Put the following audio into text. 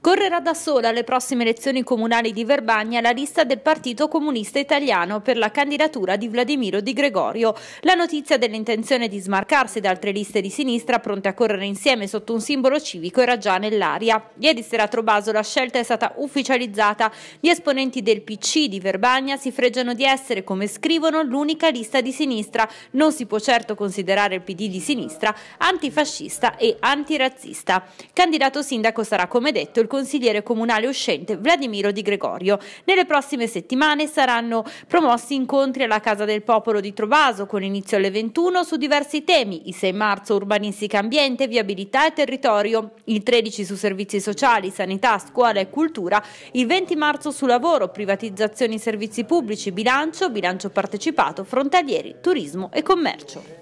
Correrà da sola alle prossime elezioni comunali di Verbagna la lista del Partito Comunista Italiano per la candidatura di Vladimiro Di Gregorio. La notizia dell'intenzione di smarcarsi da altre liste di sinistra pronte a correre insieme sotto un simbolo civico era già nell'aria. Ieri sera a Trobaso la scelta è stata ufficializzata. Gli esponenti del PC di Verbagna si fregiano di essere, come scrivono, l'unica lista di sinistra. Non si può certo considerare il PD di sinistra antifascista e antirazzista. Candidato sindaco sarà, come detto, detto il consigliere comunale uscente Vladimiro Di Gregorio. Nelle prossime settimane saranno promossi incontri alla Casa del Popolo di Trovaso con inizio alle 21 su diversi temi, il 6 marzo urbanistica ambiente, viabilità e territorio, il 13 su servizi sociali, sanità, scuola e cultura, il 20 marzo su lavoro, privatizzazioni servizi pubblici, bilancio, bilancio partecipato, frontalieri, turismo e commercio.